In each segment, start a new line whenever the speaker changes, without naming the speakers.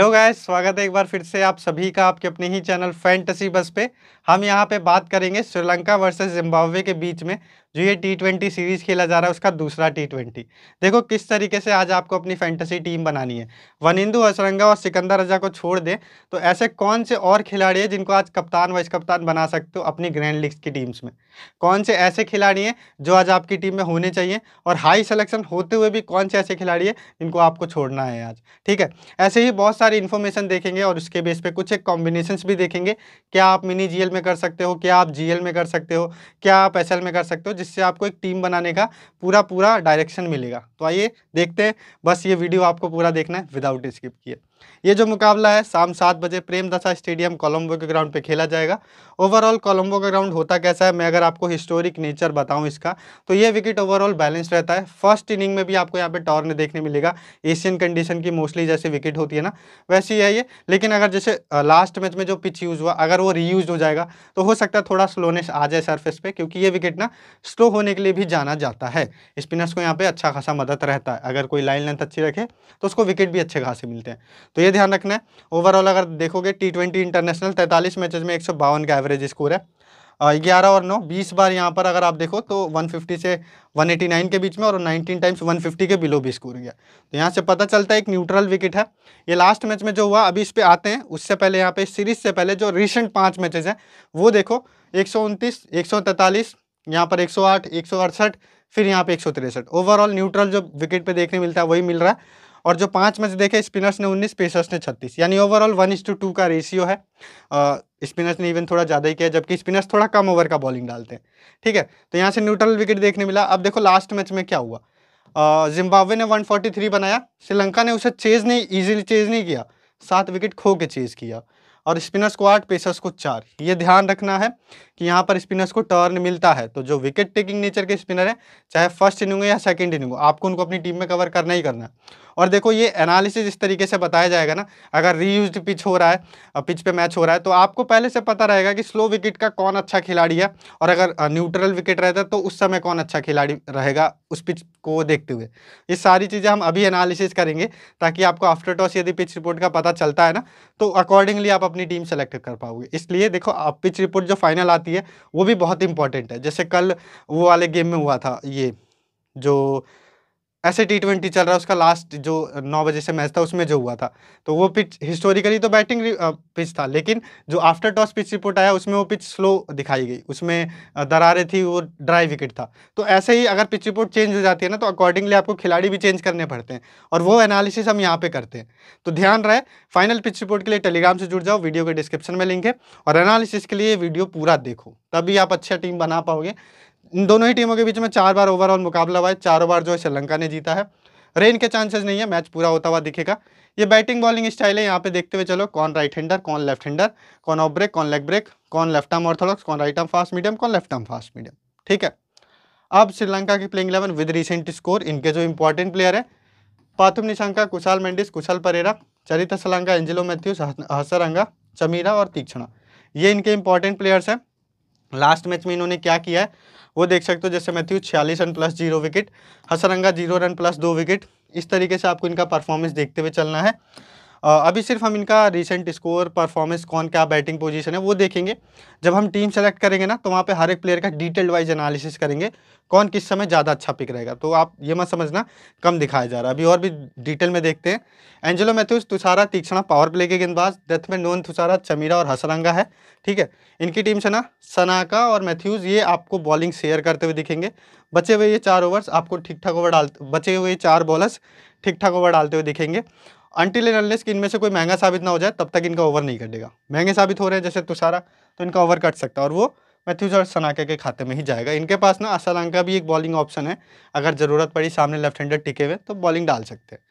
Hello guys स्वागत है एक बार फिर से आप सभी का आपके अपने ही चैनल फैंटसी बस पे हम यहाँ पे बात करेंगे श्रीलंका वर्सेस जिम्बाब्वे के बीच में जो ये टी ट्वेंटी सीरीज़ खेला जा रहा है उसका दूसरा टी ट्वेंटी देखो किस तरीके से आज आपको अपनी फैंटेसी टीम बनानी है वनिंदु असरंगा और सिकंदर रजा को छोड़ दें तो ऐसे कौन से और खिलाड़ी हैं जिनको आज कप्तान वाइस कप्तान बना सकते हो अपनी ग्रैंड लीग्स की टीम्स में कौन से ऐसे खिलाड़ी हैं जो आज आपकी टीम में होने चाहिए और हाई सेलेक्शन होते हुए भी कौन से ऐसे खिलाड़ी हैं जिनको आपको छोड़ना है आज ठीक है ऐसे ही बहुत सारी इन्फॉर्मेशन देखेंगे और उसके बेस पर कुछ एक कॉम्बिनेशन भी देखेंगे क्या आप मिनी जी में कर सकते हो क्या आप जी में कर सकते हो क्या आप एस में कर सकते हो जिससे आपको एक टीम बनाने का पूरा पूरा डायरेक्शन मिलेगा तो आइए देखते हैं बस ये वीडियो आपको पूरा देखना है विदाउट स्किप किया ये जो मुकाबला है शाम सात बजे प्रेमदशा स्टेडियम कोलंबो के ग्राउंड पे खेला जाएगा ओवरऑल कोलंबो का ग्राउंड होता कैसा है मैं अगर आपको हिस्टोरिक नेचर बताऊं इसका तो ये विकेट ओवरऑल बैलेंस रहता है फर्स्ट इनिंग में भी आपको यहाँ पे टॉर्न देखने मिलेगा एशियन कंडीशन की मोस्टली जैसे विकेट होती है ना वैसी है ये लेकिन अगर जैसे लास्ट मैच में जो पिच यूज़ हुआ अगर वो रीयूज हो जाएगा तो हो सकता है थोड़ा स्लोनेस आ जाए सर्फेस पे क्योंकि ये विकेट ना स्लो होने के लिए भी जाना जाता है स्पिनर्स को यहाँ पे अच्छा खासा मदद रहता है अगर कोई लाइन लेंथ अच्छी रखे तो उसको विकेट भी अच्छे खासे मिलते हैं तो ये ध्यान रखना है ओवरऑल अगर देखोगे टी ट्वेंटी इंटरनेशनल तैंतालीस मैचेज में एक सौ बावन का एवरेज स्कोर है ग्यारह और नौ बीस बार यहाँ पर अगर आप देखो तो वन फिफ्टी से वन एटी नाइन के बीच में और नाइनटीन टाइम्स वन फिफ्टी के बिलो भी स्कोर गया तो यहाँ से पता चलता है एक न्यूट्रल विकेट है ये लास्ट मैच में जो हुआ अभी इस पर आते हैं उससे पहले यहाँ पे सीरीज से पहले जो रिसेंट पाँच मैचेज हैं वो देखो एक सौ उनतीस एक सौ तैंतालीस यहाँ पर एक सौ आठ एक सौ अड़सठ फिर यहाँ पे एक सौ तिरसठ ओवरऑल न्यूट्रल जो विकेट पे देखने मिलता है वही मिल रहा है और जो पाँच मैच देखे स्पिनर्स ने उन्नीस पेसर्स ने छत्तीस यानी overall one is to two का रेशियो है स्पिनर्स ने इवन थोड़ा ज़्यादा ही किया जबकि स्पिनर्स थोड़ा कम ओवर का बॉलिंग डालते हैं ठीक है तो यहाँ से न्यूट्रल विकेट देखने मिला अब देखो लास्ट मैच में क्या हुआ जिम्बाब्वे ने वन बनाया श्रीलंका ने उसे चेज़ नहीं ईजिली चेज़ नहीं किया सात विकेट खो के चेज़ किया और स्पिनर्स को आठ पेसर्स को चार ये ध्यान रखना है कि यहाँ पर स्पिनर्स को टर्न मिलता है तो जो विकेट टेकिंग नेचर के स्पिनर हैं चाहे फर्स्ट इनिंग हो या सेकेंड इनिंग हो आपको उनको अपनी टीम में कवर करना ही करना है और देखो ये एनालिसिस इस तरीके से बताया जाएगा ना अगर रीयूज पिच हो रहा है पिच पे मैच हो रहा है तो आपको पहले से पता रहेगा कि स्लो विकेट का कौन अच्छा खिलाड़ी है और अगर न्यूट्रल विकेट रहता है तो उस समय कौन अच्छा खिलाड़ी रहेगा उस पिच को देखते हुए ये सारी चीज़ें हम अभी एनालिसिस करेंगे ताकि आपको आफ्टर टॉस यदि पिच रिपोर्ट का पता चलता है ना तो अकॉर्डिंगली आप अपनी टीम सेलेक्ट कर पाओगे इसलिए देखो आप पिच रिपोर्ट जो फाइनल आती है वो भी बहुत इंपॉर्टेंट है जैसे कल वो वाले गेम में हुआ था ये जो ऐसे टी ट्वेंटी चल रहा है उसका लास्ट जो नौ बजे से मैच था उसमें जो हुआ था तो वो पिच हिस्टोरिकली तो बैटिंग पिच था लेकिन जो आफ्टर टॉस पिच रिपोर्ट आया उसमें वो पिच स्लो दिखाई गई उसमें दरारें थी वो ड्राई विकेट था तो ऐसे ही अगर पिच रिपोर्ट चेंज हो जाती है ना तो अकॉर्डिंगली आपको खिलाड़ी भी चेंज करने पड़ते हैं और वो एनालिसिस हम यहाँ पर करते हैं तो ध्यान रहे फाइनल पिच रिपोर्ट के लिए टेलीग्राम से जुड़ जाओ वीडियो के डिस्क्रिप्शन में लिंक है और एनालिसिस के लिए वीडियो पूरा देखो तभी आप अच्छा टीम बना पाओगे इन दोनों ही टीमों के बीच में चार बार ओवरऑल मुकाबला हुआ है चारों बार जो है श्रीलंका ने जीता है रेन के चांसेस नहीं है मैच पूरा होता हुआ दिखेगा ये बैटिंग बॉलिंग स्टाइल है यहाँ पे देखते हुए चलो कौन राइट हैंडर कौन लेफ्ट हैंडर कौन ऑफ ब्रेक कौन लेग ब्रेक कौन लेफ्ट आर्म ऑर्थोडॉक्स कौन राइट आर्म फास्ट मीडियम कौन लेफ्ट आर्म फास्ट मीडियम ठीक है अब श्रीलंका की playing eleven with recent score इनके जो इंपॉर्टेंट प्लेयर है पाथुम निशांका कुशाल मेंडिस कुशल परेरा चरित सलंका एंजिलो मैथ्यूस हसरंगा चमीरा और तीक्षणा ये इनके इंपॉर्टेंट प्लेयर्स हैं लास्ट मैच में इन्होंने क्या किया है वो देख सकते हो जैसे मैथ्यू छियालीस run plus zero wicket Hasaranga zero run plus दो विकेट इस तरीके से आपको इनका परफॉर्मेंस देखते हुए चलना है अभी सिर्फ हम इनका रिसेंट स्कोर परफॉर्मेंस कौन क्या बैटिंग पोजीशन है वो देखेंगे जब हम टीम सेलेक्ट करेंगे ना तो वहाँ पे हर एक प्लेयर का डिटेल्ड वाइज एनालिसिस करेंगे कौन किस समय ज़्यादा अच्छा पिक रहेगा तो आप ये मत समझना कम दिखाया जा रहा है अभी और भी डिटेल में देखते हैं एंजेलो मैथ्यूज तुषारा तीक्षणा पावर प्ले के गेंदबाज डेथ में नोन तुषारा चमीरा और हसरंगा है ठीक है इनकी टीम से ना सनाका और मैथ्यूज़ ये आपको बॉलिंग शेयर करते हुए दिखेंगे बचे हुए ये चार ओवर्स आपको ठीक ठाक ओवर डाल बचे हुए चार बॉलर्स ठीक ठाक ओवर डालते हुए दिखेंगे अंटिल एंड अनलेस कि इनमें से कोई महंगा साबित ना हो जाए तब तक इनका ओवर नहीं कटेगा महंगे साबित हो रहे हैं जैसे तुषारा तो इनका ओवर कट सकता है और वो मैथ्यूज और सनाके के खाते में ही जाएगा इनके पास ना असलंका भी एक बॉलिंग ऑप्शन है अगर ज़रूरत पड़ी सामने लेफ्ट हैंडर टिके हुए तो बॉलिंग डाल सकते हैं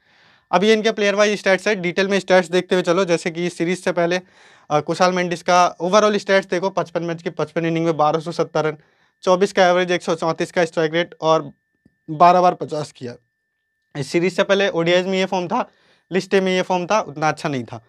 अभी इनके प्लेयर वाइज स्टैट्स है डिटेल में स्टैट्स देखते हुए चलो जैसे कि इस सीरीज से पहले कुशाल मेंडिस का ओवरऑल स्टैट्स देखो पचपन मैच की पचपन इनिंग में बारह रन चौबीस का एवरेज एक का स्ट्राइक रेट और बारह बार पचास किया इस सीरीज से पहले ओडियाज में ये फॉर्म था लिस्टे में ये फॉर्म था उतना अच्छा नहीं था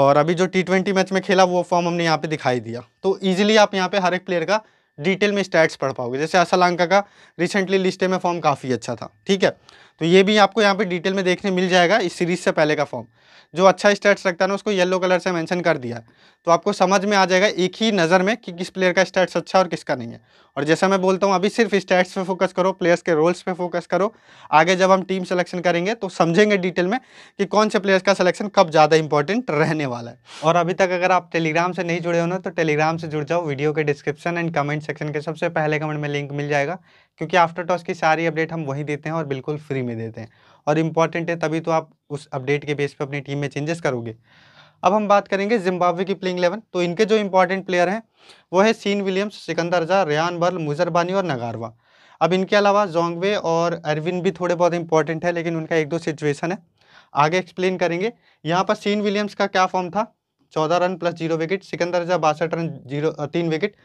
और अभी जो टी ट्वेंटी मैच में खेला वो फॉर्म हमने यहाँ पे दिखाई दिया तो ईजिली आप यहाँ पे हर एक प्लेयर का डिटेल में स्टैट्स पढ़ पाओगे जैसे असलंका का रिसेंटली लिस्टे में फॉर्म काफ़ी अच्छा था ठीक है तो ये भी आपको यहाँ पे डिटेल में देखने मिल जाएगा इस सीरीज़ से पहले का फॉर्म जो अच्छा स्टैट्स रखता है ना उसको येलो कलर से मैंशन कर दिया है तो आपको समझ में आ जाएगा एक ही नज़र में कि किस प्लेयर का स्टैट्स अच्छा और किसका नहीं है और जैसा मैं बोलता हूँ अभी सिर्फ स्टैट्स पे फोकस करो प्लेयर्स के रोल्स पे फोकस करो आगे जब हम टीम सिलेक्शन करेंगे तो समझेंगे डिटेल में कि कौन से प्लेयर्स का सिलेक्शन कब ज़्यादा इंपॉर्टेंट रहने वाला है और अभी तक अगर आप टेलीग्राम से नहीं जुड़े हो ना तो टेलीग्राम से जुड़ जाओ वीडियो के डिस्क्रिप्शन एंड कमेंट सेक्शन के सबसे पहले कमेंट में लिंक मिल जाएगा क्योंकि आफ्टर टॉस की सारी अपडेट हम वहीं देते हैं और बिल्कुल फ्री में देते हैं और इम्पॉर्टेंट है तभी तो आप उस अपडेट के बेस पर अपनी टीम में चेंजेस करोगे अब हम बात करेंगे जिम्बाब्वे की प्लेइंग इलेवन तो इनके जो इंपॉर्टेंट प्लेयर हैं वो है सीन विलियम्स सिकंदर जा रियान बर्ल मुजरबानी और नगारवा अब इनके अलावा जोंगवे और अरविन भी थोड़े बहुत इंपॉर्टेंट है लेकिन उनका एक दो सिचुएशन है आगे एक्सप्लेन करेंगे यहाँ पर सीन विलियम्स का क्या फॉर्म था चौदह run plus zero wicket Sikandar जा बासठ रन जीरो तीन विकेट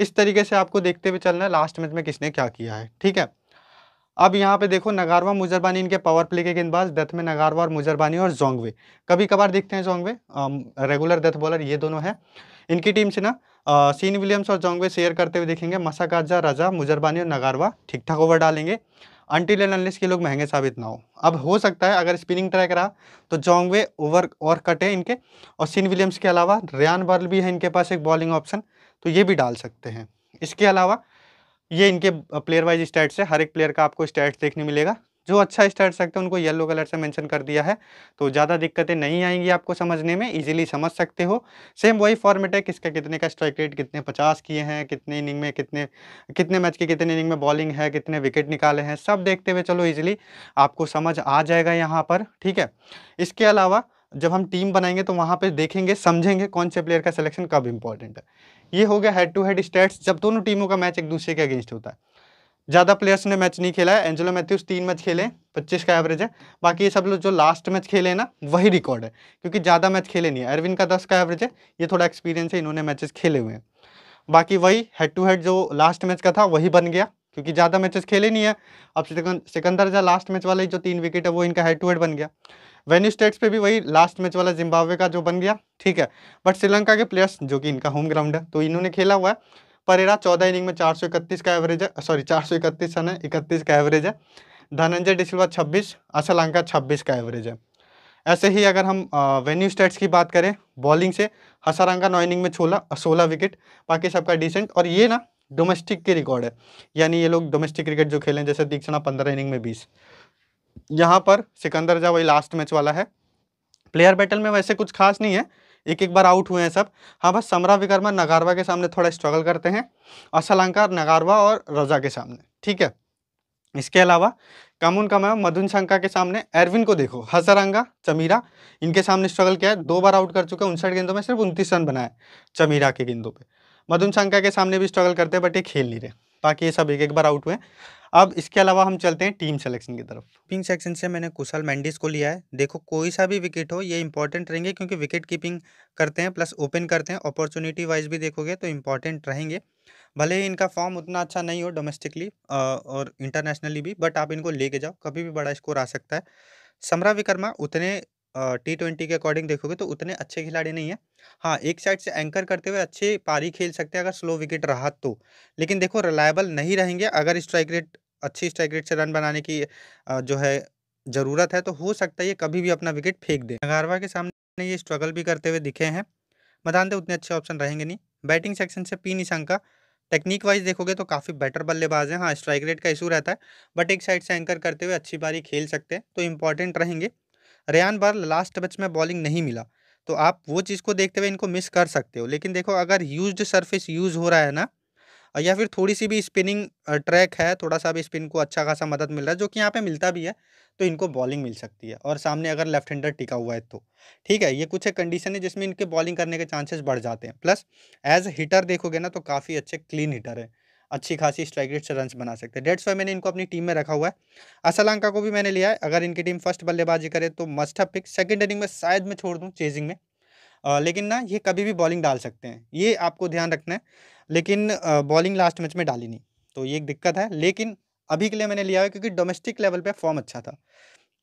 इस तरीके से आपको देखते हुए चलना है लास्ट मैच में किसने क्या किया है ठीक है अब यहाँ पे देखो नगारवा मुजरबानी इनके पावर प्ले के गेंदबाज डेथ में नगारवा और मुजरबानी और जोंगवे कभी कभार दिखते हैं जोंगवे रेगुलर डेथ बॉलर ये दोनों है इनकी टीम से ना सीन विलियम्स और जोंगवे शेयर करते हुए देखेंगे मसाकाजा राजा मुजरबानी और नगारवा ठीक ठाक ओवर डालेंगे अंटिल एंड अनलिस के लोग महंगे साबित ना हो अब हो सकता है अगर स्पिनिंग ट्रैक रहा तो जोंगवे ओवर और कटे इनके और सीन विलियम्स के अलावा रियान बर्ल भी है इनके पास एक बॉलिंग ऑप्शन तो ये भी डाल सकते हैं इसके अलावा ये इनके प्लेयर वाइज स्टैट्स है हर एक प्लेयर का आपको स्टैट्स देखने मिलेगा जो अच्छा स्टैट्स सकते हैं उनको येलो कलर से मेंशन कर दिया है तो ज़्यादा दिक्कतें नहीं आएंगी आपको समझने में इजीली समझ सकते हो सेम वही फॉर्मेट है किसका कितने का स्ट्राइक रेट कितने पचास किए हैं कितने इनिंग में कितने कितने मैच के कितने इनिंग में बॉलिंग है कितने विकेट निकाले हैं सब देखते हुए चलो ईजिली आपको समझ आ जाएगा यहाँ पर ठीक है इसके अलावा जब हम टीम बनाएंगे तो वहाँ पर देखेंगे समझेंगे कौन से प्लेयर का सिलेक्शन कब इम्पॉर्टेंट है ये हो गया हेड टू हेड स्टेट्स जब दोनों टीमों का मैच एक दूसरे के अगेंस्ट होता है ज़्यादा प्लेयर्स ने मैच नहीं खेला है एंजेलो मैथ्यूज तीन मैच खेले पच्चीस का एवरेज है बाकी ये सब लोग जो लास्ट मैच खेले हैं ना वही रिकॉर्ड है क्योंकि ज़्यादा मैच खेले नहीं है अरविंद का दस का एवरेज है ये थोड़ा एक्सपीरियंस है इन्होंने मैचेस खेले हुए हैं बाकी वही हेड टू हेड जो लास्ट मैच का था वही बन गया क्योंकि ज़्यादा मैचेस खेले नहीं है अब सिकंदर जहाँ लास्ट मैच वाले जो तीन विकेट है वो इनका हेड टू हेड बन गया वेन्यू स्टेट्स पे भी वही लास्ट मैच वाला जिम्बाब्वे का जो बन गया ठीक है बट श्रीलंका के प्लेयर्स जो कि इनका होम ग्राउंड है तो इन्होंने खेला हुआ है परेरा चौदह इनिंग में चार सौ का एवरेज है सॉरी चार सौ इकतीस रन है इकतीस का एवरेज है धनंजय डिसिल्वा छब्बीस असलंका छब्बीस का एवरेज है ऐसे ही अगर हम वेन्यू स्टेट्स की बात करें बॉलिंग से हसारंका नौ इनिंग में छोला सोलह विकेट बाकी सबका डिसेंट और ये ना डोमेस्टिक के रिकॉर्ड है यानी ये लोग डोमेस्टिक क्रिकेट जो खेलें जैसे दीक्षणा पंद्रह इनिंग में बीस यहाँ पर सिकंदर जा वही लास्ट मैच वाला है प्लेयर बैटल में वैसे कुछ खास नहीं है एक एक बार आउट हुए हैं सब हाँ बस समरा विकर्मा नगारवा के सामने थोड़ा स्ट्रगल करते हैं असलंकार नगारवा और रजा के सामने ठीक है इसके अलावा कम कमा मधुन शंका के सामने एरविन को देखो हजरंगा चमीरा इनके सामने स्ट्रगल किया है दो बार आउट कर चुके हैं उनसठ गेंदों में सिर्फ उनतीस रन बनाए चमीरा के गेंदों पे मधुन शंका के सामने भी स्ट्रगल करते हैं बट ये खेल नहीं रहे बाकी ये सब एक एक बार आउट हुए अब इसके अलावा हम चलते हैं टीम सेलेक्शन की तरफ पिंग सेक्शन से मैंने कुशल मैंडिस को लिया है देखो कोई सा भी विकेट हो ये इंपॉर्टेंट रहेंगे क्योंकि विकेट कीपिंग करते हैं प्लस ओपन करते हैं अपॉर्चुनिटी वाइज भी देखोगे तो इंपॉर्टेंट रहेंगे भले ही इनका फॉर्म उतना अच्छा नहीं हो डोमेस्टिकली और इंटरनेशनली भी बट आप इनको लेके जाओ कभी भी बड़ा स्कोर आ सकता है समरा विकर्मा उतने टी ट्वेंटी के अकॉर्डिंग देखोगे तो उतने अच्छे खिलाड़ी नहीं है। हाँ, एक साइड से एंकर करते हुए अच्छी पारी खेल सकते हैं अगर स्लो विकेट रहा तो। लेकिन देखो रिलायबल नहीं रहेंगे अगर स्ट्राइक रेट अच्छी स्ट्राइक रेट से रन बनाने की जो है ज़रूरत है तो हो सकता है ये कभी भी अपना विकेट फेंक दें। नगारवा के सामने ये स्ट्रगल भी करते हुए दिखे हैं। मदानदे उतने अच्छे ऑप्शन रहेंगे नहीं। बैटिंग सेक्शन से पी निशंका टेक्निक वाइज़ देखोगे तो काफ़ी बेटर बल्लेबाज हैं। हाँ, स्ट्राइक रेट का इशू रहता है बट एक साइड से एंकर करते हुए अच्छी पारी खेल सकते हैं तो इम्पोर्टेंट रहेंगे। रेयान बार लास्ट बच में बॉलिंग नहीं मिला तो आप वो चीज़ को देखते हुए इनको मिस कर सकते हो लेकिन देखो अगर यूज सरफेस यूज़ हो रहा है ना या फिर थोड़ी सी भी स्पिनिंग ट्रैक है थोड़ा सा भी स्पिन को अच्छा खासा मदद मिल रहा है जो कि यहाँ पे मिलता भी है तो इनको बॉलिंग मिल सकती है और सामने अगर लेफ्ट हैंडर टिका हुआ है तो ठीक है ये कुछ एक कंडीशन है जिसमें इनके बॉलिंग करने के चांसेस बढ़ जाते हैं प्लस एज हिटर देखोगे ना तो काफ़ी अच्छे क्लीन हिटर हैं अच्छी खासी स्ट्राइक रेट से रन बना सकते हैं डेट्स वाई मैंने इनको अपनी टीम में रखा हुआ है असलंका को भी मैंने लिया है अगर इनकी टीम फर्स्ट बल्लेबाजी करे तो मस्ट है पिक सेकेंड इनिंग में शायद मैं छोड़ दूँ चेजिंग में आ, लेकिन ना ये कभी भी बॉलिंग डाल सकते हैं ये आपको ध्यान रखना है लेकिन बॉलिंग लास्ट मैच में डाली नहीं तो ये एक दिक्कत है लेकिन अभी के लिए मैंने लिया है क्योंकि डोमेस्टिक लेवल पर फॉर्म अच्छा था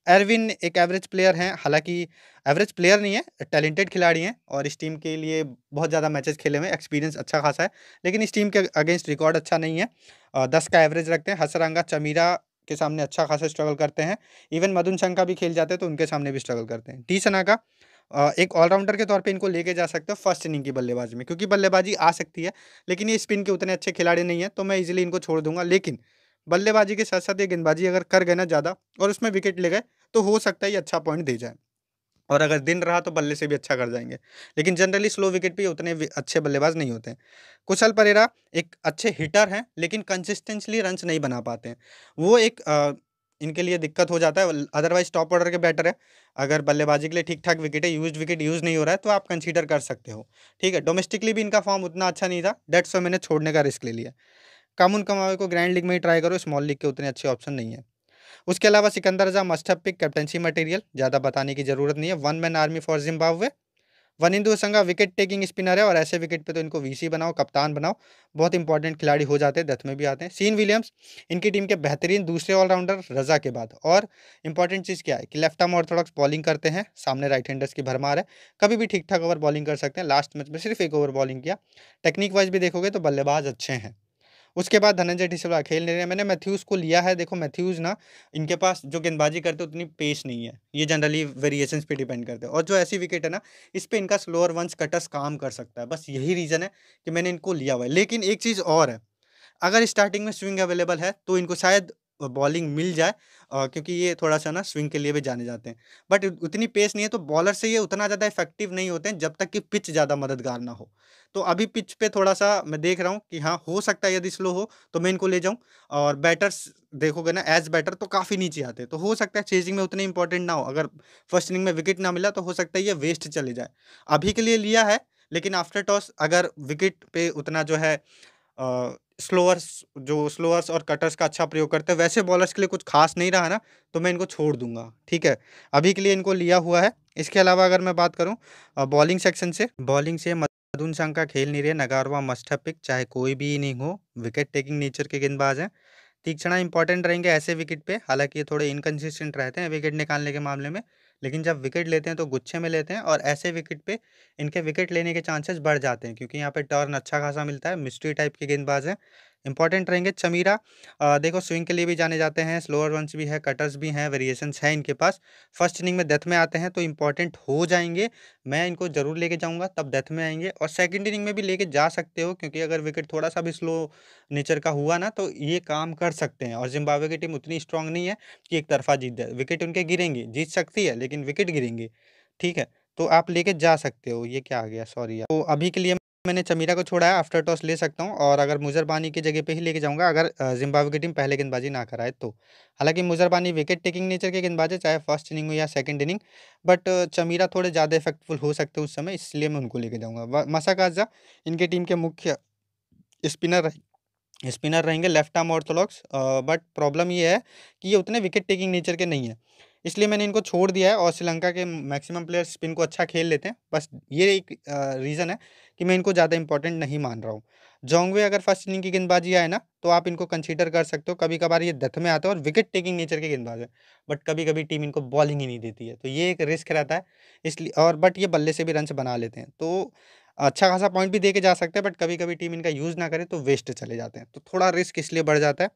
एरविन एक एवरेज प्लेयर हैं हालांकि एवरेज प्लेयर नहीं है टैलेंटेड खिलाड़ी हैं और इस टीम के लिए बहुत ज़्यादा मैचेस खेले हुए एक्सपीरियंस अच्छा खासा है लेकिन इस टीम के अगेंस्ट रिकॉर्ड अच्छा नहीं है दस का एवरेज रखते हैं हसरंगा चमीरा के सामने अच्छा खासा स्ट्रगल करते हैं इवन मदन शंका भी खेल जाते हैं तो उनके सामने भी स्ट्रगल करते हैं टी सना का एक ऑलराउंडर के तौर पे इनको लेके जा सकते हो फर्स्ट इनिंग की बल्लेबाजी में क्योंकि बल्लेबाजी आ सकती है लेकिन ये स्पिन के उतने अच्छे खिलाड़ी नहीं है तो मैं इजीली इनको छोड़ दूंगा लेकिन बल्लेबाजी के साथ साथ ये गेंदबाजी अगर कर गए ना ज़्यादा और उसमें विकेट ले गए तो हो सकता है ये अच्छा पॉइंट दे जाए और अगर दिन रहा तो बल्ले से भी अच्छा कर जाएंगे लेकिन जनरली स्लो विकेट पे उतने अच्छे बल्लेबाज नहीं होते हैं कुशल परेरा एक अच्छे हिटर हैं लेकिन कंसिस्टेंसली रन नहीं बना पाते हैं वो एक आ, इनके लिए दिक्कत हो जाता है अदरवाइज टॉप ऑर्डर के बैटर है अगर बल्लेबाजी के लिए ठीक ठाक विकेट है यूज विकेट यूज़ नहीं हो रहा है तो आप कंसीडर कर सकते हो ठीक है डोमेस्टिकली भी इनका फॉर्म उतना अच्छा नहीं था डेट्स मैंने छोड़ने का रिस्क ले लिया कामुन कमावे को ग्रैंड लीग में ही ट्राई करो स्मॉल लीग के उतने अच्छे ऑप्शन नहीं है उसके अलावा Sikandar Raza must up pick captaincy material ज़्यादा बताने की ज़रूरत नहीं है one man army for Wanindu Hasaranga wicket taking spinner है और ऐसे विकेट पे तो इनको वीसी बनाओ कप्तान बनाओ बहुत इंपॉर्टेंट खिलाड़ी हो जाते हैं दथ में भी आते हैं सीन विलियम्स इनकी टीम के बेहतरीन दूसरे ऑलराउंडर रजा के बाद और इंपॉर्टेंट चीज़ क्या है कि लेफ्ट आर्म ऑर्थोडॉक्स बॉलिंग करते हैं सामने राइट हैंडर्स की भरमार है कभी भी ठीक ठाक ओवर बॉलिंग कर सकते हैं लास्ट मैच में सिर्फ एक ओवर बॉलिंग किया टेक्निक वाइज भी देखोगे तो बल्लेबाज अच्छे हैं उसके बाद धनंजय ढिसवा खेल नहीं रहे मैंने मैथ्यूज़ को लिया है देखो मैथ्यूज़ ना इनके पास जो गेंदबाजी करते उतनी पेश नहीं है ये जनरली वेरिएशन पे डिपेंड करते हैं और जो ऐसी विकेट है ना इस पर इनका स्लोअर वंस कटर्स काम कर सकता है बस यही रीज़न है कि मैंने इनको लिया हुआ है लेकिन एक चीज़ और है अगर स्टार्टिंग में स्विंग अवेलेबल है तो इनको शायद बॉलिंग मिल जाए क्योंकि ये थोड़ा सा ना स्विंग के लिए भी जाने जाते हैं बट उतनी पेस नहीं है तो बॉलर से ये उतना ज़्यादा इफेक्टिव नहीं होते हैं जब तक कि पिच ज़्यादा मददगार ना हो तो अभी पिच पे थोड़ा सा मैं देख रहा हूँ कि हाँ हो सकता है यदि स्लो हो तो मैं इनको ले जाऊँ और बैटर्स देखोगे ना एज बैटर तो काफ़ी नीचे आते हैं तो हो सकता है चेजिंग में उतने इंपॉर्टेंट ना हो अगर फर्स्ट इनिंग में विकेट ना मिला तो हो सकता है ये वेस्ट चले जाए अभी के लिए लिया है लेकिन आफ्टर टॉस अगर विकेट पे उतना जो है स्लोअर्स जो स्लोअर्स और कटर्स का अच्छा प्रयोग करते हैं वैसे बॉलर्स के लिए कुछ खास नहीं रहा ना तो मैं इनको छोड़ दूंगा ठीक है अभी के लिए इनको लिया हुआ है इसके अलावा अगर मैं बात करूँ बॉलिंग सेक्शन से बॉलिंग से मधुन संघ का खेल नहीं रहे नगारवा मस्ट पिक चाहे कोई भी इनिंग हो विकेट टेकिंग नेचर के गेंदबाज हैं तीक्षणा इंपॉर्टेंट रहेंगे ऐसे विकेट पे हालांकि ये थोड़े इनकन्सिस्टेंट रहते हैं विकेट निकालने के मामले में लेकिन जब विकेट लेते हैं तो गुच्छे में लेते हैं और ऐसे विकेट पे इनके विकेट लेने के चांसेस बढ़ जाते हैं क्योंकि यहाँ पे टर्न अच्छा खासा मिलता है मिस्ट्री टाइप के गेंदबाज हैं इंपॉर्टेंट रहेंगे चमीरा आ, देखो स्विंग के लिए भी जाने जाते हैं स्लोअर वंस भी है कटर्स भी हैं वेरिएशंस हैं इनके पास फर्स्ट इनिंग में डेथ में आते हैं तो इंपॉर्टेंट हो जाएंगे मैं इनको ज़रूर लेके जाऊंगा तब डेथ में आएंगे और सेकेंड इनिंग में भी लेके जा सकते हो क्योंकि अगर विकेट थोड़ा सा भी स्लो नेचर का हुआ ना तो ये काम कर सकते हैं और जिम्बावे की टीम उतनी स्ट्रांग नहीं है कि एक तरफा जीत जाए विकेट उनके गिरेंगी जीत सकती है लेकिन विकेट गिरेंगे ठीक है तो आप लेके जा सकते हो ये क्या आ गया सॉरी तो अभी के लिए मैंने चमीरा को छोड़ा है आफ्टर टॉस ले सकता हूँ और अगर मुजरबानी की जगह पे ही लेके जाऊँगा अगर जिम्बाब्वे की टीम पहले गेंदबाजी ना कराए तो हालांकि मुजरबानी विकेट टेकिंग नेचर के गेंदबाजे चाहे फर्स्ट इनिंग हो या सेकेंड इनिंग बट चमीरा थोड़े ज़्यादा इफेक्टफुल हो सकते हैं उस समय इसलिए मैं उनको लेके जाऊँगा मसा काजा इनकी टीम के मुख्य स्पिनर स्पिनर रहेंगे left arm orthodox but problem ये है कि ये उतने विकेट टेकिंग नेचर के नहीं है इसलिए मैंने इनको छोड़ दिया है और श्रीलंका के मैक्सिमम प्लेयर स्पिन को अच्छा खेल लेते हैं बस ये एक रीज़न है कि मैं इनको ज़्यादा इंपॉर्टेंट नहीं मान रहा हूँ जोंगवे अगर फर्स्ट इनिंग की गेंदबाजी आए ना तो आप इनको कंसीडर कर सकते हो कभी कभार ये दथ में आता है और विकेट टेकिंग नेचर के गेंदबाज है बट कभी कभी टीम इनको बॉलिंग ही नहीं देती है तो ये एक रिस्क रहता है इसलिए और बट ये बल्ले से भी रन बना लेते हैं तो अच्छा खासा पॉइंट भी दे के जा सकते हैं बट कभी कभी टीम इनका यूज़ ना करे तो वेस्ट चले जाते हैं तो थोड़ा रिस्क इसलिए बढ़ जाता है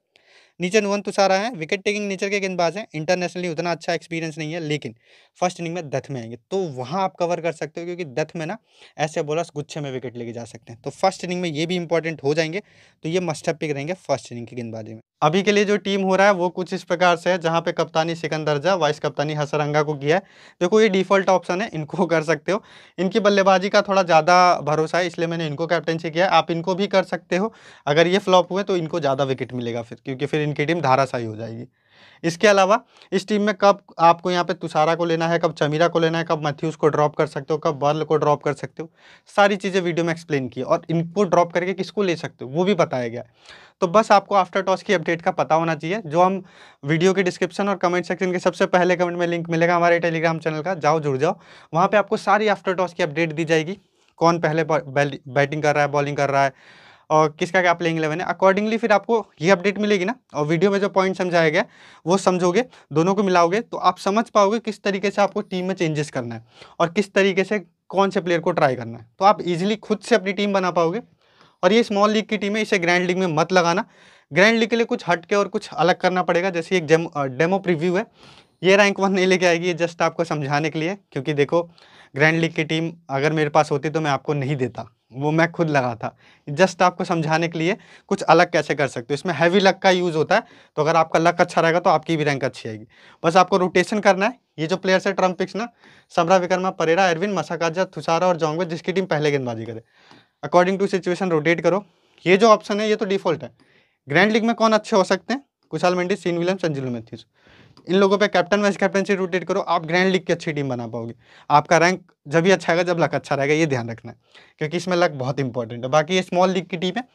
नीचे नुवन तुषारा तो है विकेट टेकिंग नेचर के गेंदबाज हैं इंटरनेशनली उतना अच्छा एक्सपीरियंस नहीं है लेकिन फर्स्ट इनिंग में दथ में आएंगे तो वहाँ आप कवर कर सकते हो क्योंकि दथ में ना ऐसे बॉलर्स गुच्छे में विकेट लेके जा सकते हैं तो फर्स्ट इनिंग में ये भी इंपॉर्टेंट हो जाएंगे तो ये मस्टअप पिक रहेंगे फर्स्ट इनिंग की गेंदबाजी में अभी के लिए जो टीम हो रहा है वो कुछ इस प्रकार से है जहाँ पे कप्तानी सिकंदरजा वाइस कप्तानी हसरंगा को किया है देखो ये डिफॉल्ट ऑप्शन है इनको कर सकते हो इनकी बल्लेबाजी का थोड़ा ज़्यादा भरोसा है इसलिए मैंने इनको कैप्टनशी किया है आप इनको भी कर सकते हो अगर ये फ्लॉप हुए तो इनको ज़्यादा विकेट मिलेगा फिर क्योंकि फिर इनकी टीम धाराशाही हो जाएगी इसके अलावा इस टीम में कब आपको यहाँ पे तुषारा को लेना है कब चमीरा को लेना है कब मैथ्यूज़ को ड्रॉप कर सकते हो कब बर्ल को ड्रॉप कर सकते हो सारी चीज़ें वीडियो में एक्सप्लेन की और इनको ड्रॉप करके किसको ले सकते हो वो भी बताया गया तो बस आपको आफ्टर टॉस की अपडेट का पता होना चाहिए जो हम वीडियो के डिस्क्रिप्शन और कमेंट सेक्शन के सबसे पहले कमेंट में लिंक मिलेगा हमारे टेलीग्राम चैनल का जाओ जुड़ जाओ वहाँ पर आपको सारी आफ्टर टॉस की अपडेट दी जाएगी कौन पहले बैटिंग कर रहा है बॉलिंग कर रहा है और किसका क्या प्लेइंग इलेवन है अकॉर्डिंगली फिर आपको ये अपडेट मिलेगी ना और वीडियो में जो पॉइंट समझाया गया वो समझोगे दोनों को मिलाओगे तो आप समझ पाओगे किस तरीके से आपको टीम में चेंजेस करना है और किस तरीके से कौन से प्लेयर को ट्राई करना है तो आप इजीली खुद से अपनी टीम बना पाओगे और ये स्मॉल लीग की टीम है इसे ग्रैंड लीग में मत लगाना ग्रैंड लीग के लिए कुछ हटके और कुछ अलग करना पड़ेगा जैसे एक डेमो प्रिव्यू है ये रैंक वन नहीं लेके आएगी ये जस्ट आपको समझाने के लिए क्योंकि देखो ग्रैंड लीग की टीम अगर मेरे पास होती तो मैं आपको नहीं देता वो मैं खुद लगा था जस्ट आपको समझाने के लिए कुछ अलग कैसे कर सकते हो इसमें हैवी लक का यूज़ होता है तो अगर आपका लक अच्छा रहेगा तो आपकी भी रैंक अच्छी आएगी बस आपको रोटेशन करना है ये जो प्लेयर्स है ट्रम्प पिक्स ना समरा विक्रमा परेरा एरविन मसाकाजा थुसारा और जोंगवे जिसकी टीम पहले गेंदबाजी करे अकॉर्डिंग टू सिचुएशन रोटेट करो ये जो ऑप्शन है ये तो डिफॉल्ट है ग्रैंड लीग में कौन अच्छे हो सकते हैं कुशाल मंडी सीन विलियम संजील मैथ्यूज़ इन लोगों पे कैप्टन वाइस कैप्टनशिप रोटेट करो आप ग्रैंड लीग की अच्छी टीम बना पाओगे आपका रैंक जब भी अच्छा आएगा जब लक अच्छा रहेगा ये ध्यान रखना है क्योंकि इसमें लक बहुत इंपॉर्टेंट है बाकी ये स्मॉल लीग की टीम है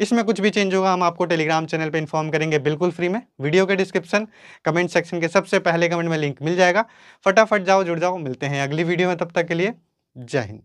इसमें कुछ भी चेंज होगा हम आपको टेलीग्राम चैनल पे इन्फॉर्म करेंगे बिल्कुल फ्री में वीडियो के डिस्क्रिप्शन कमेंट सेक्शन के सबसे पहले कमेंट में लिंक मिल जाएगा फटाफट जाओ जुड़ जाओ मिलते हैं अगली वीडियो में तब तक के लिए जय हिंद